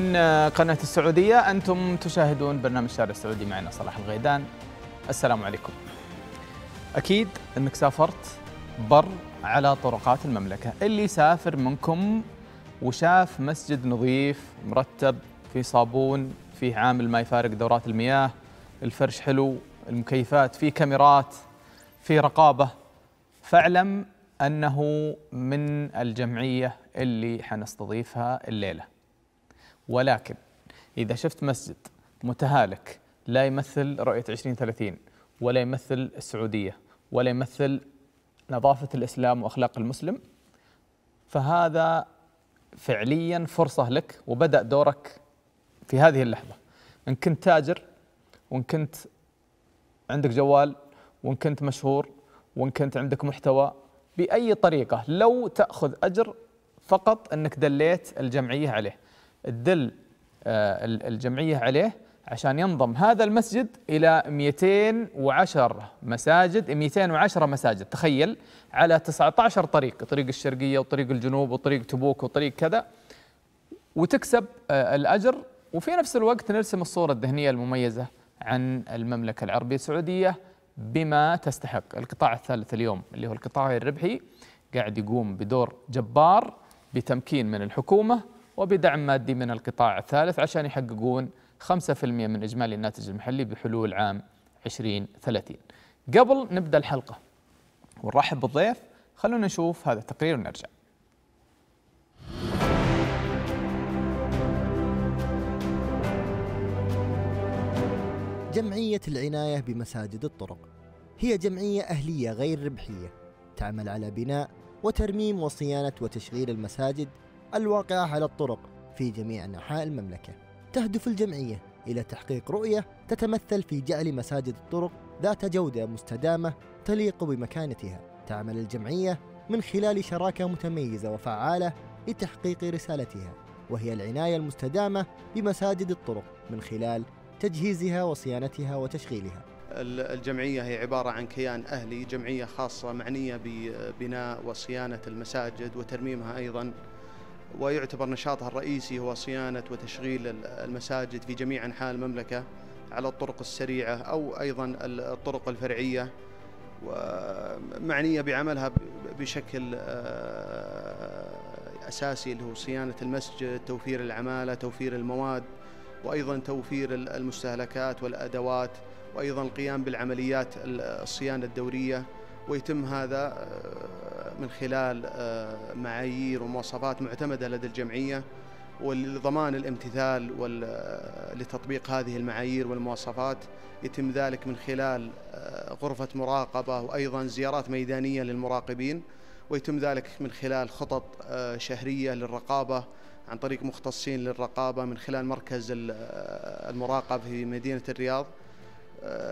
من آه، قناة السعودية أنتم تشاهدون برنامج شارع السعودي معنا صلاح الغيدان السلام عليكم أكيد أنك سافرت بر على طرقات المملكة اللي سافر منكم وشاف مسجد نظيف مرتب في صابون فيه عامل ما يفارق دورات المياه الفرش حلو المكيفات فيه كاميرات فيه رقابة فاعلم أنه من الجمعية اللي حنستضيفها الليلة ولكن إذا شفت مسجد متهالك لا يمثل رؤية 2030 ولا يمثل السعودية ولا يمثل نظافة الإسلام وأخلاق المسلم فهذا فعليا فرصة لك وبدأ دورك في هذه اللحظة إن كنت تاجر وإن كنت عندك جوال وإن كنت مشهور وإن كنت عندك محتوى بأي طريقة لو تأخذ أجر فقط أنك دليت الجمعية عليه تدل آه، الجمعية عليه عشان ينضم هذا المسجد إلى 210 مساجد 210 مساجد تخيل على 19 طريق طريق الشرقية وطريق الجنوب وطريق تبوك وطريق كذا وتكسب آه، الأجر وفي نفس الوقت نرسم الصورة الذهنية المميزة عن المملكة العربية السعودية بما تستحق القطاع الثالث اليوم اللي هو القطاع الربحي قاعد يقوم بدور جبار بتمكين من الحكومة وبدعم مادي من القطاع الثالث عشان يحققون 5% من إجمالي الناتج المحلي بحلول عام 2030 قبل نبدأ الحلقة ونرحب بالضيف خلونا نشوف هذا التقرير ونرجع جمعية العناية بمساجد الطرق هي جمعية أهلية غير ربحية تعمل على بناء وترميم وصيانة وتشغيل المساجد الواقعة على الطرق في جميع أنحاء المملكة. تهدف الجمعية إلى تحقيق رؤية تتمثل في جعل مساجد الطرق ذات جودة مستدامة تليق بمكانتها. تعمل الجمعية من خلال شراكة متميزة وفعالة لتحقيق رسالتها وهي العناية المستدامة بمساجد الطرق من خلال تجهيزها وصيانتها وتشغيلها. الجمعية هي عبارة عن كيان أهلي جمعية خاصة معنية ببناء وصيانة المساجد وترميمها أيضا ويعتبر نشاطها الرئيسي هو صيانة وتشغيل المساجد في جميع أنحاء المملكة على الطرق السريعة أو أيضا الطرق الفرعية ومعنية بعملها بشكل آه، أساسي اللي هو صيانة المسجد توفير العمالة توفير المواد وأيضا توفير المستهلكات والأدوات وأيضا القيام بالعمليات الصيانة الدورية ويتم هذا آه، من خلال آه، معايير ومواصفات معتمدة لدى الجمعية ولضمان الامتثال آه، لتطبيق هذه المعايير والمواصفات يتم ذلك من خلال غرفة مراقبة وأيضا زيارات ميدانية للمراقبين ويتم ذلك من خلال خطط شهرية للرقابة عن طريق مختصين للرقابة من خلال مركز المراقبة في مدينة الرياض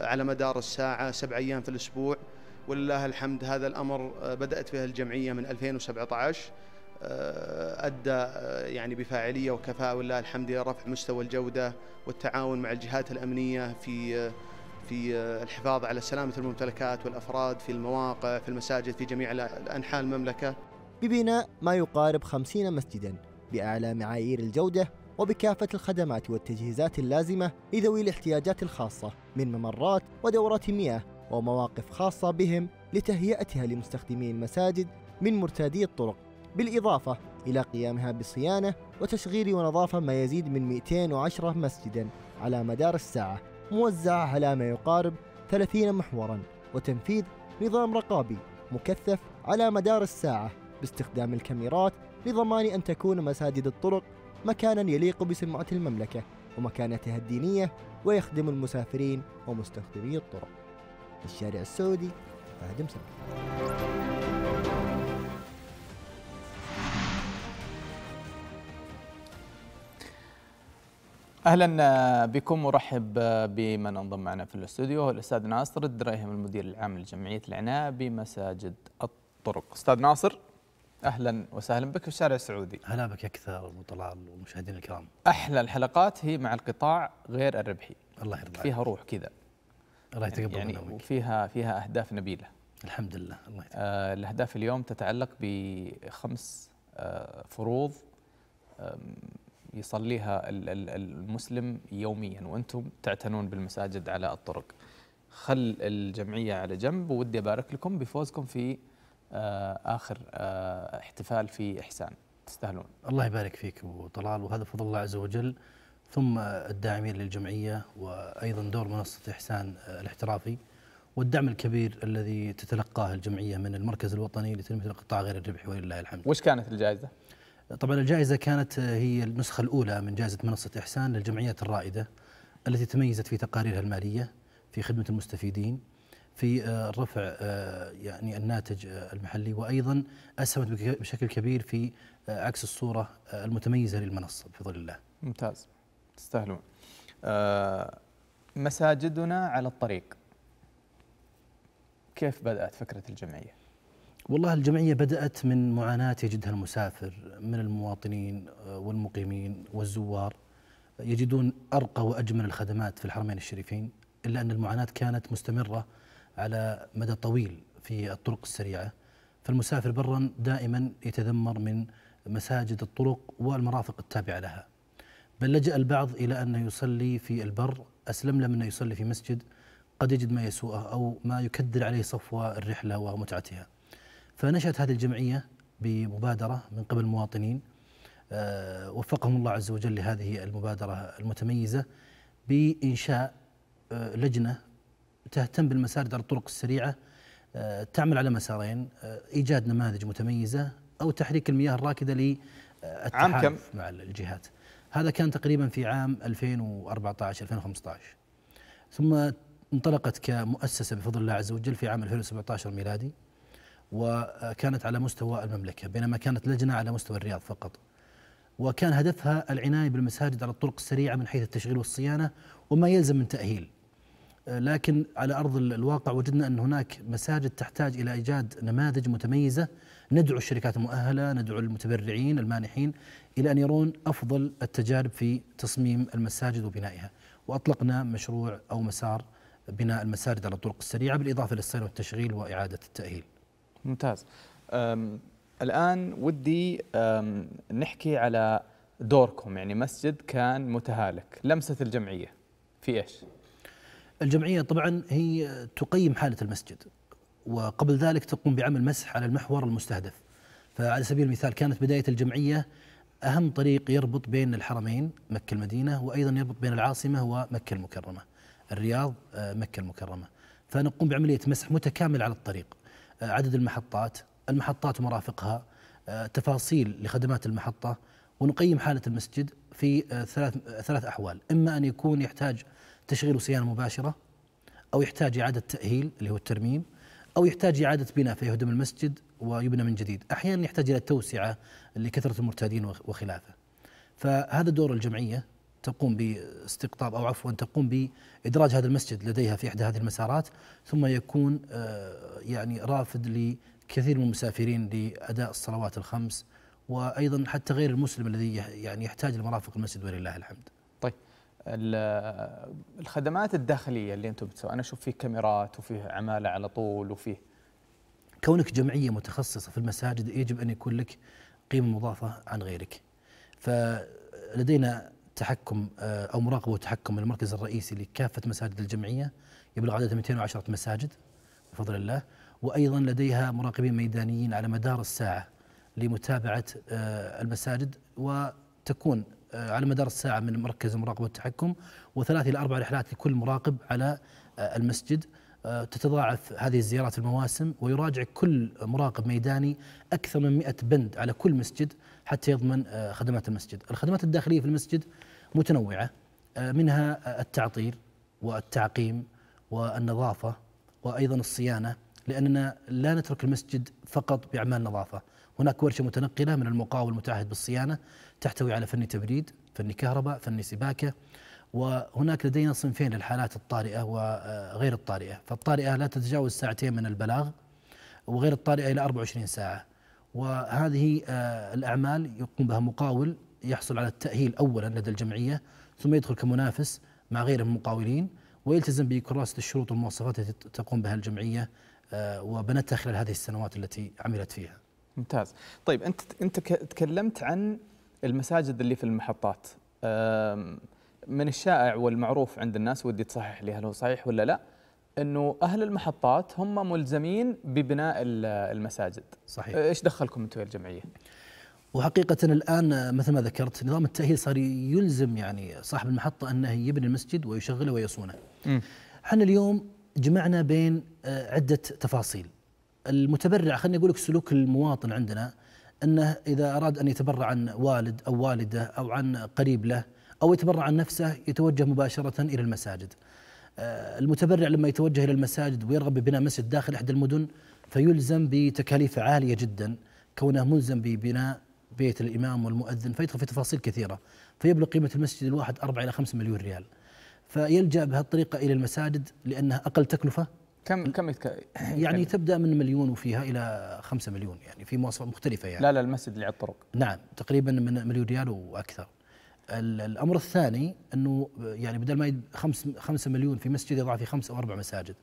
على مدار الساعة سبع أيام في الأسبوع ولله الحمد هذا الأمر آه، بدأت به الجمعية من 2017 آه، أدى آه، يعني بفاعلية وكفاءة ولله الحمد إلى رفع مستوى الجودة والتعاون مع الجهات الأمنية في في الحفاظ على سلامة الممتلكات والأفراد في المواقع في المساجد في جميع أنحاء المملكة ببناء ما يقارب خمسين مسجدا بأعلى معايير الجودة وبكافة الخدمات والتجهيزات اللازمة لذوي الاحتياجات الخاصة من ممرات ودورات مياه ومواقف خاصة بهم لتهيئتها لمستخدمي المساجد من مرتادي الطرق بالإضافة إلى قيامها بصيانة وتشغيل ونظافة ما يزيد من 210 مسجدا على مدار الساعة موزعة على ما يقارب 30 محورا وتنفيذ نظام رقابي مكثف على مدار الساعة باستخدام الكاميرات لضمان أن تكون مساجد الطرق مكانا يليق بسمعة المملكة ومكانتها الدينية ويخدم المسافرين ومستخدمي الطرق الشارع السعودي فهد مسلم اهلا بكم ورحب بمن انضم معنا في الاستوديو هو الاستاذ ناصر الدريهم المدير العام لجمعيه العنايه بمساجد الطرق استاذ ناصر اهلا وسهلا بك في الشارع السعودي اهلا بك اكثر طلال ومشاهدينا الكرام احلى الحلقات هي مع القطاع غير الربحي الله يرضى فيها روح كذا الله يعني يتقبل يعني منك. وفيها فيها اهداف نبيله الحمد لله الله يتقبل آه الاهداف اليوم تتعلق بخمس آه فروض آه يصليها المسلم يوميا وانتم تعتنون بالمساجد على الطرق خل الجمعيه على جنب ودي ابارك لكم بفوزكم في آه، اخر آه، احتفال في احسان تستاهلون الله يبارك فيك ابو طلال وهذا فضل الله عز وجل ثم الداعمين للجمعية وأيضا دور منصة إحسان الاحترافي والدعم الكبير الذي تتلقاه الجمعية من المركز الوطني لتنمية القطاع غير الربحي ولله الحمد وش كانت الجائزة؟ طبعا الجائزة كانت هي النسخة الأولى من جائزة منصة إحسان للجمعيات الرائدة التي تميزت في تقاريرها المالية في خدمة المستفيدين في آه، رفع آه، يعني الناتج آه، المحلي وايضا اسهمت بشكل كبير في عكس الصوره المتميزه للمنصه بفضل الله. ممتاز. تستاهلون آه مساجدنا على الطريق كيف بدأت فكرة الجمعية؟ والله الجمعية بدأت من معاناة يجدها المسافر من المواطنين آه، والمقيمين والزوار يجدون أرقى وأجمل الخدمات في الحرمين الشريفين إلا أن المعاناة كانت مستمرة على مدى طويل في الطرق السريعة فالمسافر برا دائما يتذمر من مساجد الطرق والمرافق التابعة لها بل لجأ البعض إلى أن يصلي في البر أسلم له من أن يصلي في مسجد قد يجد ما يسوءه أو ما يكدر عليه صفو الرحلة ومتعتها فنشأت هذه الجمعية بمبادرة من قبل المواطنين آه، وفقهم الله عز وجل لهذه المبادرة المتميزة بإنشاء آه، لجنة تهتم بالمسار على الطرق السريعة آه، تعمل على مسارين إيجاد نماذج متميزة أو تحريك المياه الراكدة للتحالف مع الجهات هذا كان تقريبا في عام 2014 2015 ثم انطلقت كمؤسسة بفضل الله عز وجل في عام 2017 ميلادي وكانت على مستوى المملكة بينما كانت لجنة على مستوى الرياض فقط وكان هدفها العناية بالمساجد على الطرق السريعة من حيث التشغيل والصيانة وما يلزم من تأهيل لكن على أرض الواقع وجدنا أن هناك مساجد تحتاج إلى إيجاد نماذج متميزة ندعو الشركات المؤهلة ندعو المتبرعين المانحين إلى أن يرون أفضل التجارب في تصميم المساجد وبنائها وأطلقنا مشروع أو مسار بناء المساجد على الطرق السريعة بالإضافة للسير والتشغيل وإعادة التأهيل ممتاز الآن ودي نحكي على دوركم يعني مسجد كان متهالك لمسة الجمعية في إيش؟ الجمعية طبعا هي تقيم حالة المسجد وقبل ذلك تقوم بعمل مسح على المحور المستهدف فعلى سبيل المثال كانت بداية الجمعية أهم طريق يربط بين الحرمين مكة المدينة وأيضا يربط بين العاصمة ومكة المكرمة الرياض آه، مكة المكرمة فنقوم بعملية مسح متكامل على الطريق آه، عدد المحطات المحطات ومرافقها آه، تفاصيل لخدمات المحطة ونقيم حالة المسجد في ثلاث ثلاث أحوال إما أن يكون يحتاج تشغيل صيانة مباشره او يحتاج اعاده تاهيل اللي هو الترميم او يحتاج اعاده بناء فيهدم المسجد ويبنى من جديد، احيانا يحتاج الى توسعه لكثره المرتادين وخلافه. فهذا دور الجمعيه تقوم باستقطاب او عفوا تقوم بادراج هذا المسجد لديها في احدى هذه المسارات ثم يكون آه، يعني رافد لكثير من المسافرين لاداء الصلوات الخمس وايضا حتى غير المسلم الذي يعني يحتاج لمرافق المسجد ولله الحمد. طيب الخدمات الداخليه اللي انتم بتسوي انا اشوف فيه كاميرات وفيه عماله على طول وفيه كونك جمعيه متخصصه في المساجد يجب ان يكون لك قيمه مضافه عن غيرك فلدينا تحكم آه، او مراقبه وتحكم من المركز الرئيسي لكافه مساجد الجمعيه يبلغ عدد 210 مساجد بفضل الله وايضا لديها مراقبين ميدانيين على مدار الساعه لمتابعه آه، المساجد وتكون آه، على مدار الساعة من مركز المراقبة والتحكم وثلاث إلى أربع رحلات لكل مراقب على آه، المسجد آه، تتضاعف هذه الزيارات في المواسم ويراجع كل مراقب ميداني أكثر من 100 بند على كل مسجد حتى يضمن خدمات المسجد الخدمات الداخلية في المسجد متنوعة منها التعطير والتعقيم والنظافة وأيضا الصيانة لأننا لا نترك المسجد فقط بأعمال نظافة هناك ورشة متنقلة من المقاول المتعهد بالصيانة تحتوي على فني تبريد فني كهرباء فني سباكة وهناك لدينا صنفين للحالات الطارئة وغير آه، الطارئة فالطارئة لا تتجاوز ساعتين من البلاغ وغير الطارئة إلى 24 ساعة وهذه آه، الأعمال يقوم بها مقاول يحصل على التأهيل أولا لدى الجمعية ثم يدخل كمنافس مع غيره من المقاولين ويلتزم بكراسة الشروط والمواصفات التي تقوم بها الجمعية آه، وبنتها خلال هذه السنوات التي عملت فيها ممتاز طيب أنت أنت تكلمت عن المساجد اللي في المحطات من الشائع والمعروف عند الناس ودي تصحح لي هل هو صحيح ولا لا انه اهل المحطات هم ملزمين ببناء المساجد صحيح آه، ايش دخلكم انتم يا الجمعيه وحقيقة الآن مثل ما ذكرت نظام التأهيل صار يلزم يعني صاحب المحطة أنه يبني المسجد ويشغله ويصونه احنا اليوم جمعنا بين آه، عدة تفاصيل المتبرع خليني أقول لك سلوك المواطن عندنا انه اذا اراد ان يتبرع عن والد او والده او عن قريب له او يتبرع عن نفسه يتوجه مباشره الى المساجد. آه، المتبرع لما يتوجه الى المساجد ويرغب ببناء مسجد داخل احدى المدن فيلزم بتكاليف عاليه جدا كونه ملزم ببناء بيت الامام والمؤذن فيدخل في تفاصيل كثيره فيبلغ قيمه المسجد الواحد 4 الى 5 مليون ريال. فيلجا بهالطريقه الى المساجد لانها اقل تكلفه كم كم يتك... يعني تبدا من مليون وفيها الى خمسة مليون يعني في مواصفات مختلفه يعني لا لا المسجد اللي على الطرق نعم تقريبا من مليون ريال واكثر الامر الثاني انه يعني بدل ما خمس 5 مليون في مسجد يضع في خمس او اربع مساجد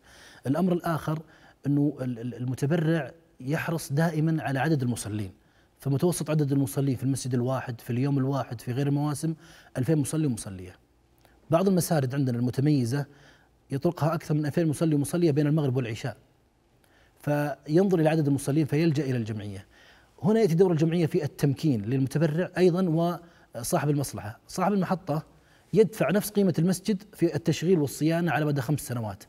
الامر الاخر انه المتبرع يحرص دائما على عدد المصلين فمتوسط عدد المصلين في المسجد الواحد في اليوم الواحد في غير المواسم 2000 مصلي ومصليه بعض المساجد عندنا المتميزه يطرقها أكثر من 2000 مصلي ومصلية بين المغرب والعشاء فينظر إلى عدد المصلين فيلجأ إلى الجمعية هنا يأتي دور الجمعية في التمكين للمتبرع أيضا وصاحب المصلحة صاحب المحطة يدفع نفس قيمة المسجد في التشغيل والصيانة على مدى خمس سنوات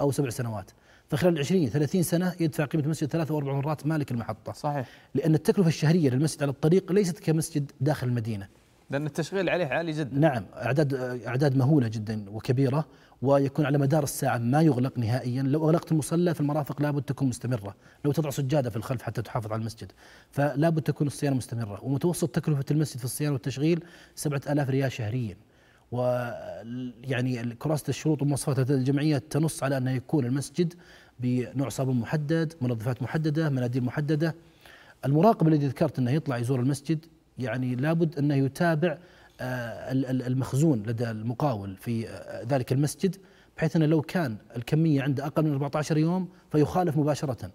أو سبع سنوات فخلال 20 30 سنة يدفع قيمة المسجد ثلاث وأربع مرات مالك المحطة صحيح لأن التكلفة الشهرية للمسجد على الطريق ليست كمسجد داخل المدينة لأن التشغيل عليه عالي جدا نعم أعداد أعداد مهولة جدا وكبيرة ويكون على مدار الساعة ما يغلق نهائيا لو أغلقت المصلى فالمرافق لابد تكون مستمرة لو تضع سجادة في الخلف حتى تحافظ على المسجد فلابد تكون الصيانة مستمرة ومتوسط تكلفة المسجد في الصيانة والتشغيل 7000 ريال شهريا و يعني كراسة الشروط ومواصفات الجمعية تنص على أن يكون المسجد بنوع صابون محدد منظفات محددة مناديل محددة المراقب الذي ذكرت أنه يطلع يزور المسجد يعني لابد أنه يتابع آه، المخزون لدى المقاول في آه، ذلك المسجد بحيث أنه لو كان الكمية عنده أقل من 14 يوم فيخالف مباشرة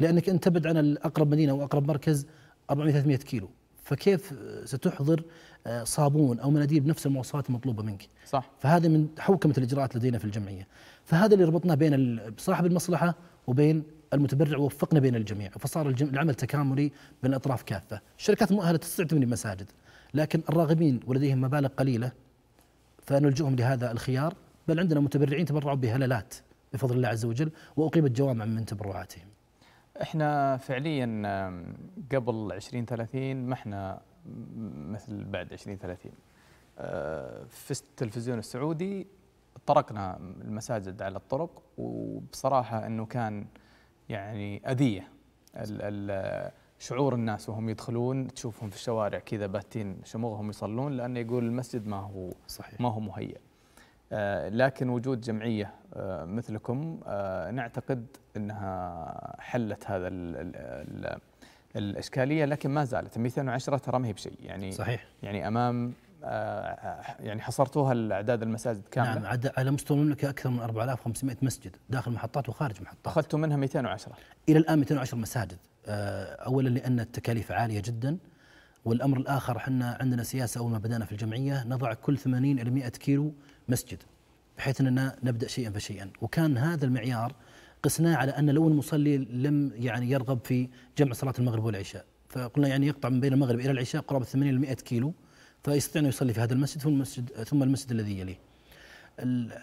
لأنك أنت تبعد عن اقرب مدينة أو أقرب مركز 400 300 كيلو فكيف ستحضر آه، صابون او مناديل بنفس المواصفات المطلوبه منك صح فهذا من حوكمه الاجراءات لدينا في الجمعيه فهذا اللي ربطنا بين صاحب المصلحه وبين المتبرع وفقنا بين الجميع فصار العمل تكاملي بين الأطراف كافة الشركات المؤهلة تستعمل المساجد مساجد لكن الراغبين ولديهم مبالغ قليلة فنلجؤهم لهذا الخيار بل عندنا متبرعين تبرعوا بهللات بفضل الله عز وجل وأقيمت جوامع من تبرعاتهم احنا فعليا قبل 2030 ما احنا مثل بعد 2030 آه، في التلفزيون السعودي طرقنا المساجد على الطرق وبصراحة أنه كان يعني اذيه شعور الناس وهم يدخلون تشوفهم في الشوارع كذا باتين شموغهم يصلون لانه يقول المسجد ما هو صحيح. ما هو مهيئ آه، لكن وجود جمعيه آه، مثلكم آه، نعتقد انها حلت هذا الـ الـ الـ الاشكاليه لكن ما زالت 210 ترى ما هي بشيء يعني صحيح يعني امام آه، يعني حصرتوها الاعداد المساجد كامله نعم على مستوى المملكه اكثر من 4500 مسجد داخل محطات وخارج محطات اخذتوا منها 210 الى الان 210 مساجد آه، اولا لان التكاليف عاليه جدا والامر الاخر احنا عندنا سياسه اول ما بدانا في الجمعيه نضع كل 80 الى 100 كيلو مسجد بحيث اننا نبدا شيئا فشيئا وكان هذا المعيار قسناه على ان لو المصلي لم يعني يرغب في جمع صلاه المغرب والعشاء فقلنا يعني يقطع من بين المغرب الى العشاء قرابه 80 الى 100 كيلو فيستطيع أن يصلي في هذا المسجد ثم المسجد, ثم المسجد الذي يليه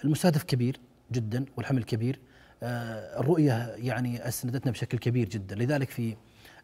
المستهدف كبير جدا والحمل كبير آه، الرؤية يعني أسندتنا بشكل كبير جدا لذلك في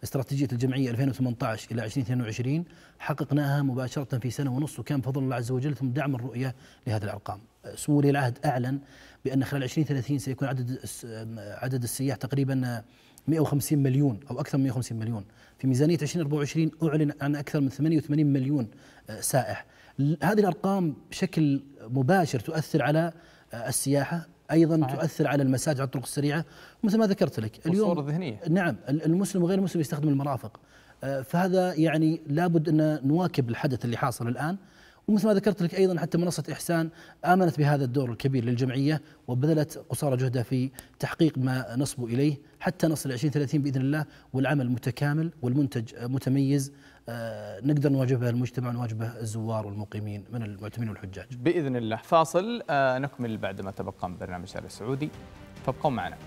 استراتيجية الجمعية 2018 إلى 2022 حققناها مباشرة في سنة ونص وكان بفضل الله عز وجل ثم دعم الرؤية لهذه الأرقام آه، سمو ولي العهد أعلن بأن خلال 2030 سيكون عدد آه، عدد السياح تقريبا 150 مليون او اكثر من 150 مليون في ميزانيه 2024 اعلن عن اكثر من 88 مليون آه، سائح هذه الارقام بشكل مباشر تؤثر على آه، السياحه ايضا صحيح. تؤثر على المساجد على الطرق السريعه مثل ما ذكرت لك اليوم الصوره الذهنيه نعم المسلم وغير المسلم يستخدم المرافق آه، فهذا يعني لابد ان نواكب الحدث اللي حاصل الان ومثل ما ذكرت لك ايضا حتى منصه احسان امنت بهذا الدور الكبير للجمعيه وبذلت قصارى جهدها في تحقيق ما نصبوا اليه حتى نصل 2030 باذن الله والعمل متكامل والمنتج متميز آه، نقدر نواجهه المجتمع نواجبه الزوار والمقيمين من المعتمين والحجاج. باذن الله فاصل آه، نكمل بعد ما تبقى من برنامج السعودي فابقوا معنا.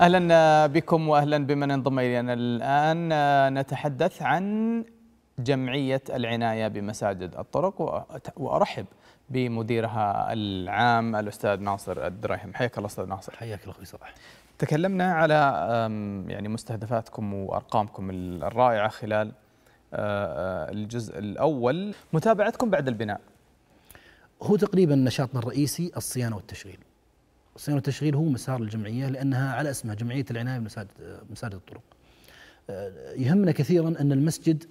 اهلا بكم واهلا بمن انضم الينا الان نتحدث عن جمعيه العنايه بمساجد الطرق وارحب بمديرها العام الاستاذ ناصر الدراهم حياك الله استاذ ناصر حياك الله اخوي صباح تكلمنا على يعني مستهدفاتكم وارقامكم الرائعه خلال آه، آه، الجزء الاول متابعتكم بعد البناء هو تقريبا نشاطنا الرئيسي الصيانه والتشغيل صيانه التشغيل هو مسار الجمعيه لانها على اسمها جمعيه العنايه بمساجد مساجد الطرق. آه، يهمنا كثيرا ان المسجد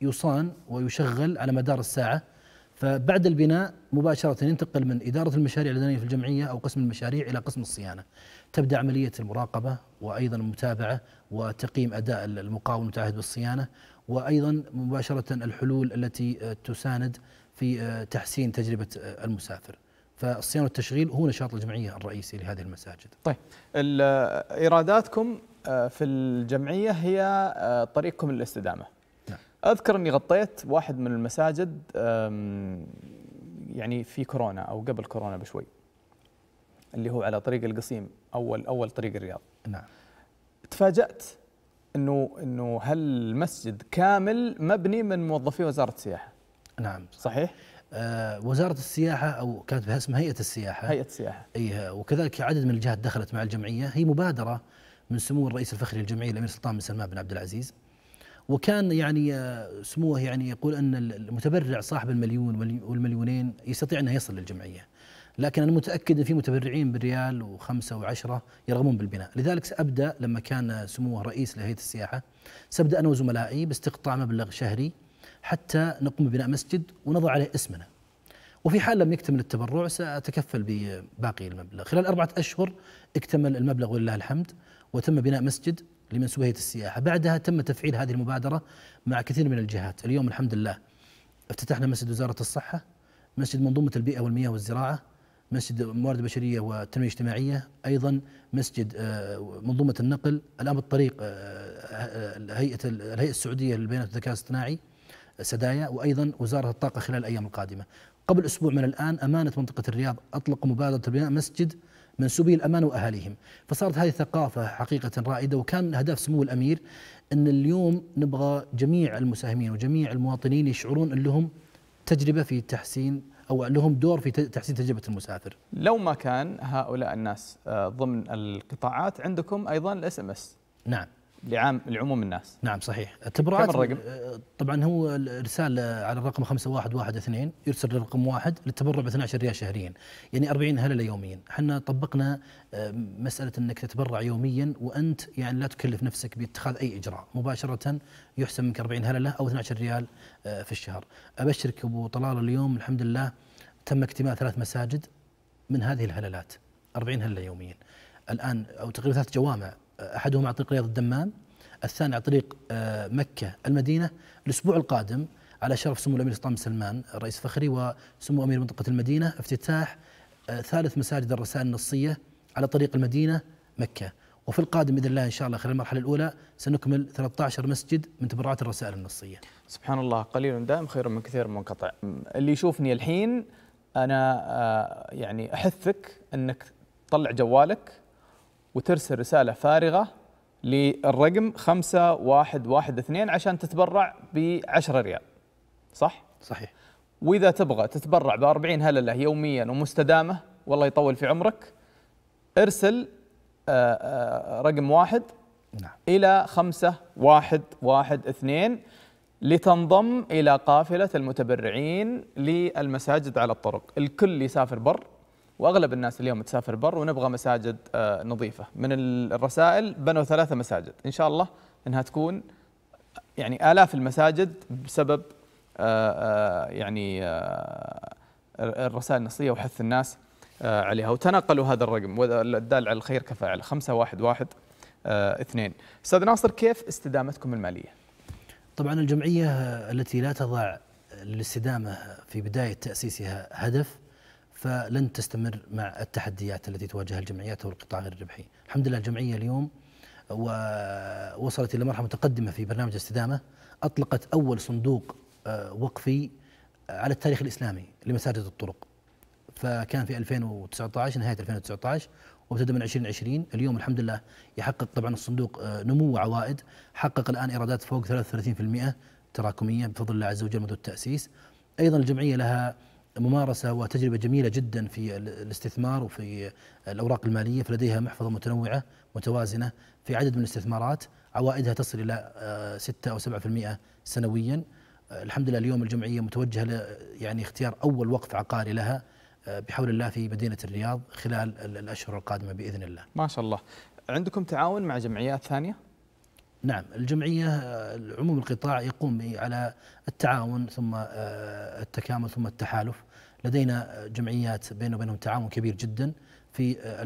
يصان ويشغل على مدار الساعه فبعد البناء مباشره ينتقل من اداره المشاريع الاداريه في الجمعيه او قسم المشاريع الى قسم الصيانه. تبدا عمليه المراقبه وايضا المتابعه وتقييم اداء المقاول المتعهد بالصيانه وايضا مباشره الحلول التي آه، تساند في آه، تحسين تجربه المسافر. فالصيانه والتشغيل هو نشاط الجمعيه الرئيسي لهذه المساجد. طيب ايراداتكم آه، في الجمعيه هي آه، طريقكم للاستدامه. نعم. اذكر اني غطيت واحد من المساجد يعني في كورونا او قبل كورونا بشوي. اللي هو على طريق القصيم اول اول طريق الرياض. نعم. تفاجات انه انه هالمسجد كامل مبني من موظفي وزاره السياحه. نعم صحيح؟ آه، وزاره السياحه او كانت بها اسم هيئه السياحه هيئه السياحه ايها وكذلك عدد من الجهات دخلت مع الجمعيه هي مبادره من سمو الرئيس الفخري للجمعيه الامير سلطان بن سلمان بن عبد العزيز وكان يعني آه، سموه يعني يقول ان المتبرع صاحب المليون والمليونين يستطيع انه يصل للجمعيه لكن انا متاكد ان في متبرعين بالريال وخمسه وعشره يرغبون بالبناء، لذلك سابدا لما كان سموه رئيس لهيئه السياحه سابدا انا وزملائي باستقطاع مبلغ شهري حتى نقوم ببناء مسجد ونضع عليه اسمنا وفي حال لم يكتمل التبرع سأتكفل بباقي المبلغ خلال أربعة أشهر اكتمل المبلغ ولله الحمد وتم بناء مسجد لمن السياحة بعدها تم تفعيل هذه المبادرة مع كثير من الجهات اليوم الحمد لله افتتحنا مسجد وزارة الصحة مسجد منظومة البيئة والمياه والزراعة مسجد الموارد البشرية والتنمية الاجتماعية أيضا مسجد آه، منظومة النقل الآن بالطريق آه، آه، الهيئة السعودية للبيانات والذكاء الاصطناعي سدايا وأيضا وزارة الطاقة خلال الأيام القادمة قبل أسبوع من الآن أمانة منطقة الرياض اطلق مبادرة بناء مسجد منسوبي الامان وأهاليهم فصارت هذه ثقافة حقيقة رائدة وكان هدف سمو الأمير أن اليوم نبغى جميع المساهمين وجميع المواطنين يشعرون أن لهم تجربة في تحسين أو لهم دور في تحسين تجربة المسافر لو ما كان هؤلاء الناس آه، ضمن القطاعات عندكم أيضا الاس ام اس نعم لعام لعموم الناس نعم صحيح التبرعات كم الرقم؟ آه، طبعا هو الارسال على الرقم 5112 يرسل للرقم واحد للتبرع ب 12 ريال شهريا يعني 40 هلله يوميا احنا طبقنا آه، مساله انك تتبرع يوميا وانت يعني لا تكلف نفسك باتخاذ اي اجراء مباشره يحسب منك 40 هلله او 12 ريال آه، في الشهر ابشرك ابو طلال اليوم الحمد لله تم اكتمال ثلاث مساجد من هذه الهللات 40 هلله يوميا الان او تقريبا ثلاث جوامع احدهما عن طريق رياض الدمام الثاني عن طريق آه، مكه المدينه الاسبوع القادم على شرف سمو الامير سلطان بن سلمان الرئيس فخري وسمو امير منطقه المدينه افتتاح آه، ثالث مساجد الرسائل النصيه على طريق المدينه مكه وفي القادم باذن الله ان شاء الله خلال المرحله الاولى سنكمل 13 مسجد من تبرعات الرسائل النصيه. سبحان الله قليل دائم خير من كثير منقطع. اللي يشوفني الحين انا آه، يعني احثك انك تطلع جوالك وترسل رسالة فارغة للرقم 5112 عشان تتبرع ب 10 ريال صح؟ صحيح وإذا تبغى تتبرع ب 40 هللة يوميا ومستدامة والله يطول في عمرك ارسل آآ آه، آآ آه، رقم واحد نعم. إلى خمسة واحد واحد اثنين لتنضم إلى قافلة المتبرعين للمساجد على الطرق الكل يسافر بر واغلب الناس اليوم تسافر بر ونبغى مساجد آه، نظيفه من الرسائل بنوا ثلاثه مساجد ان شاء الله انها تكون يعني الاف المساجد بسبب آه، آه، يعني الرسائل النصيه وحث الناس عليها وتناقلوا هذا الرقم الدال على الخير كفاعل 5112 استاذ ناصر كيف استدامتكم الماليه طبعا الجمعيه التي لا تضع للاستدامه في بدايه تاسيسها هدف فلن تستمر مع التحديات التي تواجهها الجمعيات والقطاع غير الربحي الحمد لله الجمعية اليوم ووصلت إلى مرحلة متقدمة في برنامج الاستدامه أطلقت أول صندوق آه، وقفي آه، على التاريخ الإسلامي لمساجد الطرق فكان في 2019 نهاية 2019 وابتدى من 2020 اليوم الحمد لله يحقق طبعا الصندوق آه، نمو وعوائد حقق الآن إيرادات فوق 33% تراكمية بفضل الله عز وجل منذ التأسيس أيضا الجمعية لها ممارسة وتجربة جميلة جدا في الاستثمار وفي الأوراق المالية فلديها محفظة متنوعة متوازنة في عدد من الاستثمارات عوائدها تصل إلى 6 آه، أو 7% سنويا آه، الحمد لله اليوم الجمعية متوجهة يعني اختيار أول وقف عقاري لها آه، بحول الله في مدينة الرياض خلال الأشهر القادمة بإذن الله ما شاء الله عندكم تعاون مع جمعيات ثانية؟ نعم الجمعية عموم القطاع يقوم على التعاون ثم آه، التكامل ثم التحالف لدينا جمعيات بين وبينهم تعاون كبير جدا في آه،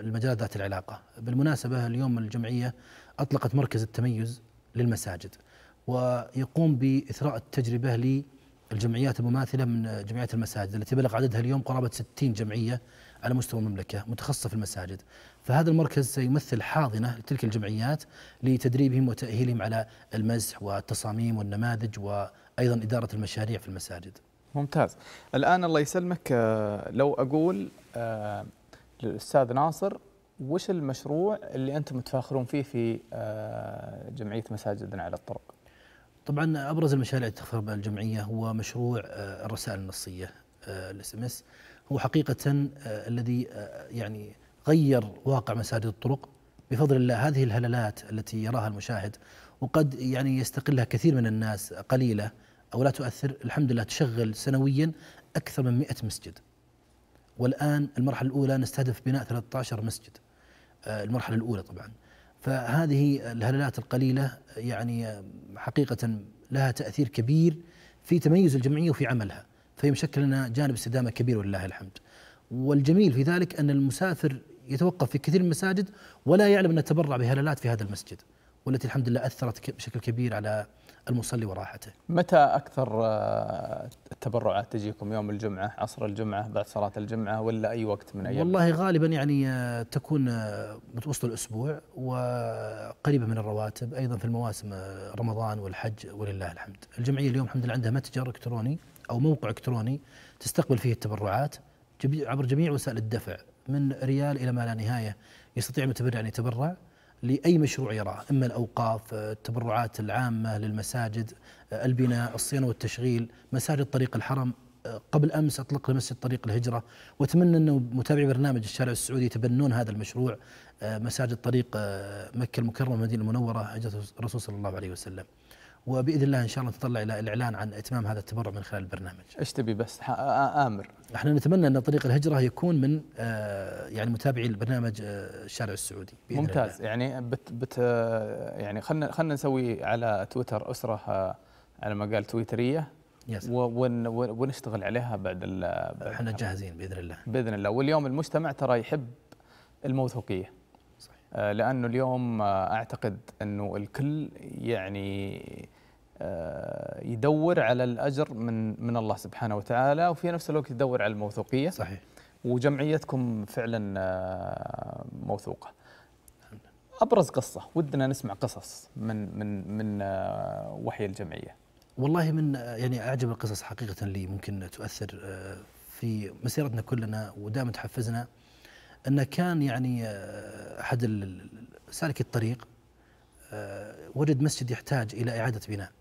المجال ذات العلاقة بالمناسبة اليوم الجمعية أطلقت مركز التميز للمساجد ويقوم بإثراء التجربة للجمعيات المماثلة من جمعيات المساجد التي بلغ عددها اليوم قرابة 60 جمعية على مستوى المملكة متخصصة في المساجد فهذا المركز سيمثل حاضنة لتلك الجمعيات لتدريبهم وتأهيلهم على المسح والتصاميم والنماذج وأيضا إدارة المشاريع في المساجد ممتاز الآن الله يسلمك آه، لو أقول آه، للأستاذ ناصر وش المشروع اللي أنتم متفاخرون فيه في آه، جمعية مساجدنا على الطرق طبعا أبرز المشاريع اللي تفخر الجمعية هو مشروع الرسائل النصية الاس ام اس هو حقيقة آه، الذي آه، يعني غير واقع مساجد الطرق بفضل الله هذه الهللات التي يراها المشاهد وقد يعني يستقلها كثير من الناس قليلة أو لا تؤثر الحمد لله تشغل سنويا أكثر من 100 مسجد والآن المرحلة الأولى نستهدف بناء 13 مسجد آه، المرحلة الأولى طبعا فهذه الهلالات القليلة يعني حقيقة لها تأثير كبير في تميز الجمعية وفي عملها فهي مشكل لنا جانب استدامة كبير ولله الحمد والجميل في ذلك أن المسافر يتوقف في كثير من المساجد ولا يعلم أن تبرع بهلالات في هذا المسجد والتي الحمد لله أثرت بشكل كبير على المصلي وراحته متى أكثر آه، التبرعات تجيكم يوم الجمعة عصر الجمعة بعد صلاة الجمعة ولا أي وقت من أيام والله غالبا يعني آه، تكون آه، متوسط الأسبوع وقريبة من الرواتب أيضا في المواسم رمضان والحج ولله الحمد الجمعية اليوم الحمد لله عندها متجر إلكتروني او موقع الكتروني تستقبل فيه التبرعات عبر جميع وسائل الدفع من ريال الى ما لا نهايه يستطيع المتبرع ان يتبرع لاي مشروع يراه اما الاوقاف آه، التبرعات العامه للمساجد آه، البناء الصيانه والتشغيل مساجد طريق الحرم آه، قبل امس اطلقنا مسجد طريق الهجره واتمنى انه متابعي برنامج الشارع السعودي يتبنون هذا المشروع مساجد طريق مكه المكرمه المدينه المنوره هجره الرسول صلى الله عليه وسلم. وباذن الله ان شاء الله نتطلع الى الاعلان عن اتمام هذا التبرع من خلال البرنامج. ايش تبي بس امر؟ احنا نتمنى ان طريق الهجره يكون من يعني متابعي البرنامج الشارع السعودي بإذن ممتاز الله. يعني بت بت يعني خلينا خلينا نسوي على تويتر اسره على ما قال تويتريه ون ونشتغل عليها بعد احنا جاهزين باذن الله باذن الله واليوم المجتمع ترى يحب الموثوقيه آه، لانه اليوم آه، اعتقد انه الكل يعني آه، يدور على الاجر من من الله سبحانه وتعالى وفي نفس الوقت يدور على الموثوقيه صحيح وجمعيتكم فعلا موثوقه ابرز قصه ودنا نسمع قصص من من من وحي الجمعيه والله من يعني اعجب القصص حقيقه اللي ممكن تؤثر في مسيرتنا كلنا ودائما تحفزنا أنه كان يعني آه، أحد سالك الطريق آه، وجد مسجد يحتاج إلى إعادة بناء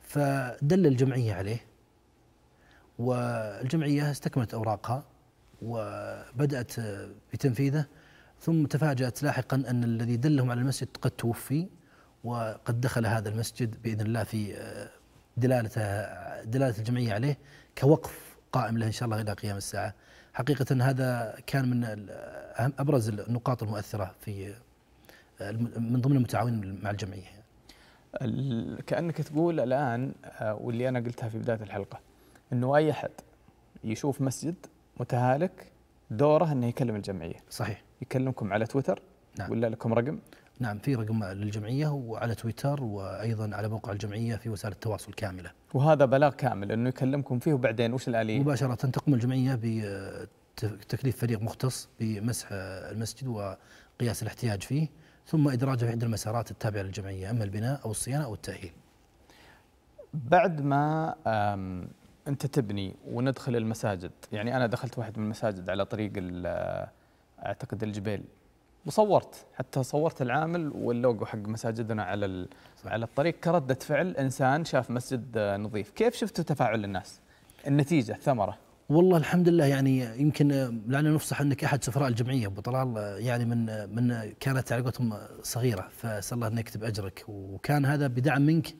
فدل الجمعية عليه والجمعية استكملت أوراقها وبدأت آه، بتنفيذه ثم تفاجأت لاحقا أن الذي دلهم على المسجد قد توفي وقد دخل هذا المسجد بإذن الله في دلالته دلالة الجمعية عليه كوقف قائم له إن شاء الله إلى قيام الساعة حقيقة هذا كان من أهم أبرز النقاط المؤثرة في من ضمن المتعاونين مع الجمعية كأنك تقول الآن آه، واللي أنا قلتها في بداية الحلقة أنه أي أحد يشوف مسجد متهالك دوره أنه يكلم الجمعية صحيح يكلمكم على تويتر نعم. ولا لكم رقم نعم في رقم للجمعية وعلى تويتر وأيضا على موقع الجمعية في وسائل التواصل كاملة وهذا بلاغ كامل أنه يكلمكم فيه وبعدين وش الآلية؟ مباشرة تقوم الجمعية بتكليف فريق مختص بمسح المسجد وقياس الاحتياج فيه ثم إدراجه في إحدى المسارات التابعة للجمعية أما البناء أو الصيانة أو التأهيل بعد ما أنت تبني وندخل المساجد يعني أنا دخلت واحد من المساجد على طريق آه، أعتقد الجبيل وصورت حتى صورت العامل واللوجو حق مساجدنا على على الطريق كرده فعل انسان شاف مسجد نظيف، كيف شفتوا تفاعل الناس؟ النتيجه الثمره والله الحمد لله يعني يمكن لعلنا نفصح انك احد سفراء الجمعيه ابو طلال يعني من من كانت على صغيره فاسال الله انه يكتب اجرك وكان هذا بدعم منك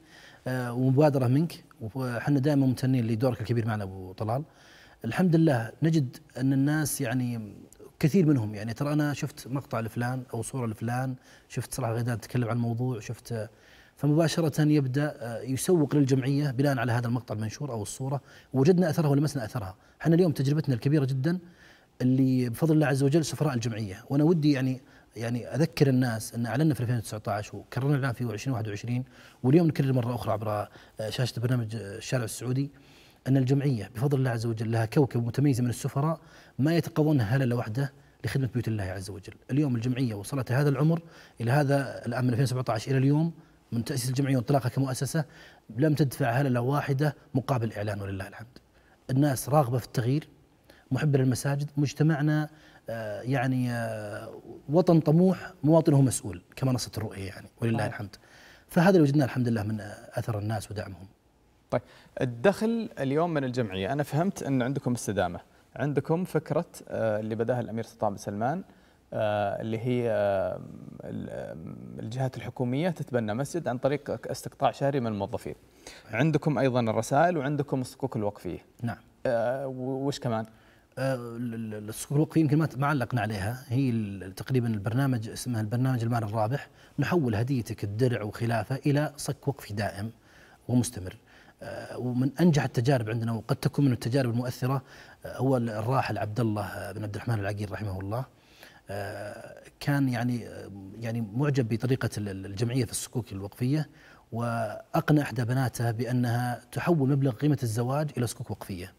آه، ومبادره منك وحنا دائما ممتنين لدورك الكبير معنا ابو طلال الحمد لله نجد ان الناس يعني كثير منهم يعني ترى انا شفت مقطع لفلان او صوره لفلان شفت صلاح الغيدان تكلم عن الموضوع شفت فمباشرة يبدأ آه، يسوق للجمعية بناء على هذا المقطع المنشور أو الصورة وجدنا أثرها ولمسنا أثرها احنا اليوم تجربتنا الكبيرة جدا اللي بفضل الله عز وجل سفراء الجمعية وأنا ودي يعني يعني اذكر الناس ان اعلنا في 2019 وكررنا الاعلان في 2021 واليوم نكرر مره اخرى عبر آه، شاشه برنامج آه، الشارع السعودي ان الجمعيه بفضل الله عز وجل لها كوكب متميزه من السفراء ما يتقوونها هلله واحده لخدمه بيوت الله عز وجل. اليوم الجمعيه وصلت هذا العمر الى هذا الان من 2017 الى اليوم من تاسيس الجمعيه وانطلاقها كمؤسسه لم تدفع هلله واحده مقابل اعلان ولله الحمد. الناس راغبه في التغيير محبه للمساجد، مجتمعنا آه، يعني آه، وطن طموح مواطنه مسؤول كما نصت الرؤيه يعني ولله الحمد. فهذا اللي وجدناه الحمد لله من اثر الناس ودعمهم. طيب الدخل اليوم من الجمعيه انا فهمت ان عندكم استدامه. عندكم فكره آه، اللي بداها الامير سلطان بن سلمان آه، اللي هي آه، الجهات الحكوميه تتبنى مسجد عن طريق استقطاع شهري من الموظفين. عندكم ايضا الرسائل وعندكم الصكوك الوقفيه. نعم. وش كمان؟ الصكوك الوقفية يمكن ما ما علقنا عليها هي تقريبا البرنامج اسمه البرنامج المال الرابح نحول هديتك الدرع وخلافه الى صك وقفي دائم ومستمر آه، ومن انجح التجارب عندنا وقد تكون من التجارب المؤثره آه، هو الراحل عبد الله بن عبد الرحمن العقيل رحمه الله آه، كان يعني يعني معجب بطريقه الجمعيه في الصكوك الوقفيه واقنع احدى بناته بانها تحول مبلغ قيمه الزواج الى صكوك وقفيه.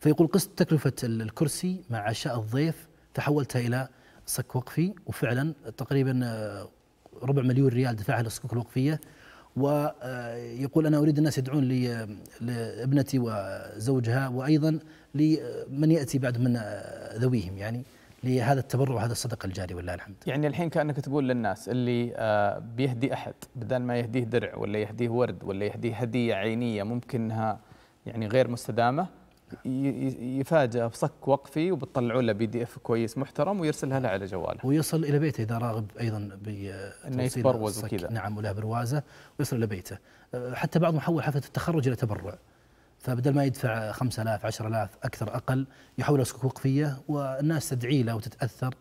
فيقول قست تكلفه الكرسي مع عشاء الضيف تحولتها الى صك وقفي وفعلا تقريبا ربع مليون ريال دفعها للصكوك الوقفيه ويقول أنا أريد الناس يدعون لي لابنتي وزوجها وأيضا لمن يأتي بعد من ذويهم يعني لهذا التبرع وهذا الصدقه الجاريه ولله الحمد. يعني الحين كانك تقول للناس اللي آه، بيهدي احد بدل ما يهديه درع ولا يهديه ورد ولا يهديه هديه عينيه ممكن انها يعني غير مستدامه يفاجأ بصك وقفي وبتطلعوا له بي دي اف كويس محترم ويرسلها له على جواله ويصل الى بيته اذا راغب ايضا بتوصيل بروز وكذا نعم ولها بروازه ويصل الى بيته أه، حتى بعضهم حول حفله التخرج الى تبرع فبدل ما يدفع 5000 10000 اكثر اقل يحولها صكوك وقفيه والناس تدعي له وتتاثر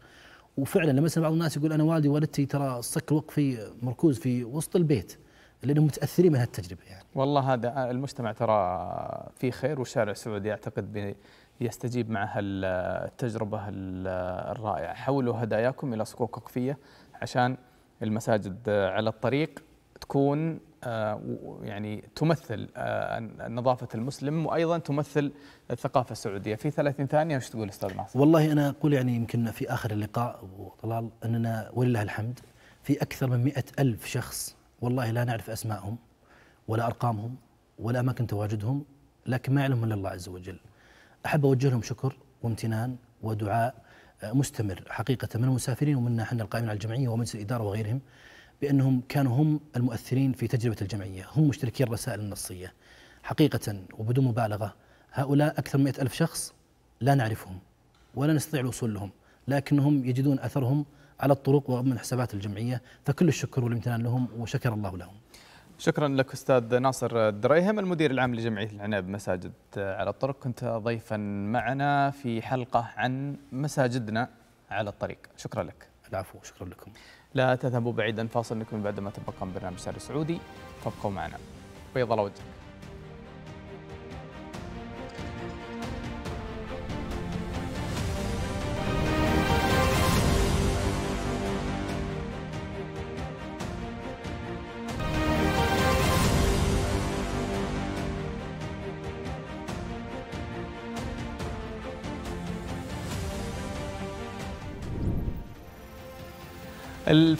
وفعلا لما بعض الناس يقول انا والدي ووالدتي ترى الصك الوقفي مركوز في وسط البيت لانهم متاثرين من هالتجربه يعني. والله هذا المجتمع ترى فيه خير والشارع السعودي اعتقد يستجيب مع هالتجربه الرائعه، حولوا هداياكم الى صكوك وقفيه عشان المساجد على الطريق تكون آه، يعني تمثل آه، نظافة المسلم وأيضا تمثل الثقافة السعودية في 30 ثانية وش تقول أستاذ ناصر والله أنا أقول يعني يمكن في آخر اللقاء وطلال أننا ولله الحمد في أكثر من مئة ألف شخص والله لا نعرف أسمائهم ولا أرقامهم ولا أماكن تواجدهم لكن ما يعلمهم إلا الله عز وجل أحب أوجه لهم شكر وامتنان ودعاء آه، مستمر حقيقة من المسافرين ومنا احنا القائمين على الجمعية ومجلس الإدارة وغيرهم بأنهم كانوا هم المؤثرين في تجربة الجمعية هم مشتركين الرسائل النصية حقيقة وبدون مبالغة هؤلاء أكثر من ألف شخص لا نعرفهم ولا نستطيع الوصول لهم لكنهم يجدون أثرهم على الطرق ومن حسابات الجمعية فكل الشكر والامتنان لهم وشكر الله لهم شكرا لك استاذ ناصر دريهم المدير العام لجمعيه العنب مساجد على الطرق كنت ضيفا معنا في حلقه عن مساجدنا على الطريق شكرا لك العفو شكرا لكم لا تذهبوا بعيدا فاصل لكم بعد ما تبقى من برنامج ساري سعودي فابقوا معنا بيض الله وجهك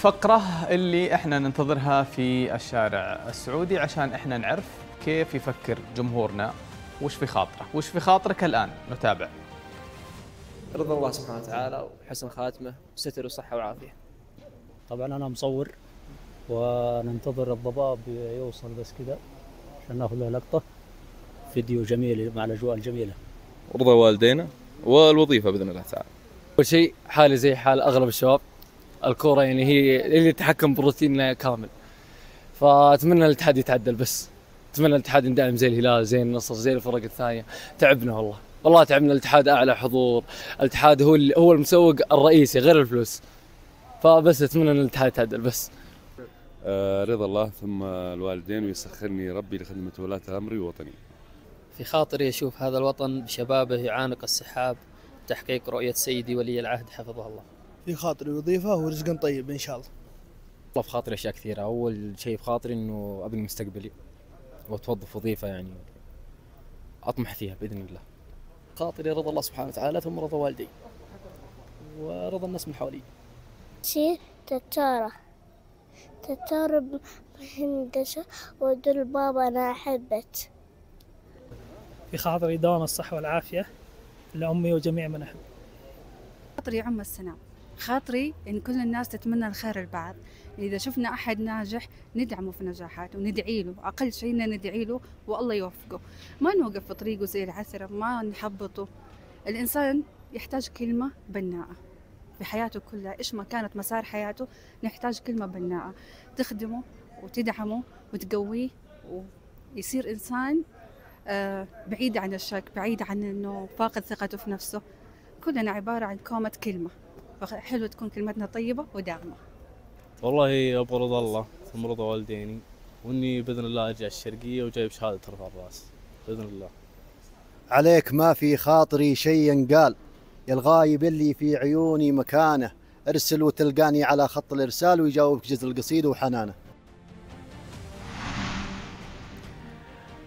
الفقرة اللي احنا ننتظرها في الشارع السعودي عشان احنا نعرف كيف يفكر جمهورنا وش في خاطره وش في خاطرك الآن نتابع رضا الله سبحانه وتعالى وحسن خاتمه وستر وصحة وعافية طبعا أنا مصور وننتظر الضباب يوصل بس كذا عشان ناخذ له لقطة فيديو جميل مع الأجواء الجميلة رضا والدينا والوظيفة بإذن الله تعالى أول شيء حالي زي حال أغلب الشباب الكوره يعني هي اللي تحكم بروتيننا كامل فاتمنى الاتحاد يتعدل بس اتمنى الاتحاد ندعم زي الهلال زي النصر زي الفرق الثانيه تعبنا والله والله تعبنا الاتحاد اعلى حضور الاتحاد هو هو المسوق الرئيسي غير الفلوس فبس اتمنى ان الاتحاد يتعدل بس آه رضا الله ثم الوالدين ويسخرني ربي لخدمه ولاة امري ووطني في خاطري اشوف هذا الوطن بشبابه يعانق السحاب تحقيق رؤيه سيدي ولي العهد حفظه الله في خاطري وظيفة ورزق طيب إن شاء الله والله في خاطري أشياء كثيرة أول شيء في خاطري إنه أبني مستقبلي وأتوظف وظيفة يعني أطمح فيها بإذن الله خاطري رضا الله سبحانه وتعالى ثم رضا والدي ورضا الناس من حولي شيء تتارة تتارة بهندسه ودول بابا أنا أحبت في خاطري دوام الصحة والعافية لأمي وجميع من أحب خاطري عم السلام خاطري ان كل الناس تتمنى الخير لبعض اذا شفنا احد ناجح ندعمه في نجاحاته وندعي له اقل شيء ندعي له والله يوفقه ما نوقف في طريقه زي العثره ما نحبطه الانسان يحتاج كلمه بناءه في حياته كلها ايش ما كانت مسار حياته نحتاج كلمه بناءه تخدمه وتدعمه وتقويه ويصير انسان آه، بعيد عن الشك بعيد عن انه فاقد ثقته في نفسه كلنا عباره عن كومه كلمه فحلو تكون كلمتنا طيبة وداعمة والله أبغى رضا الله ثم رضا والديني وإني بإذن الله أرجع الشرقية وجايب شهادة رفع الرأس بإذن الله عليك ما في خاطري شيء ينقال يا الغايب اللي في عيوني مكانه ارسل وتلقاني على خط الإرسال ويجاوبك جزء القصيدة وحنانه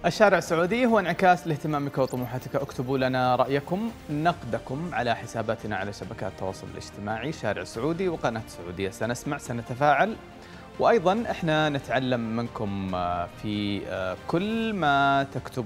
الشارع السعودي هو انعكاس لاهتمامك وطموحاتك اكتبوا لنا رأيكم نقدكم على حساباتنا على شبكات التواصل الاجتماعي شارع سعودي وقناة سعودية سنسمع سنتفاعل وأيضا احنا نتعلم منكم آه، في آه، كل ما تكتب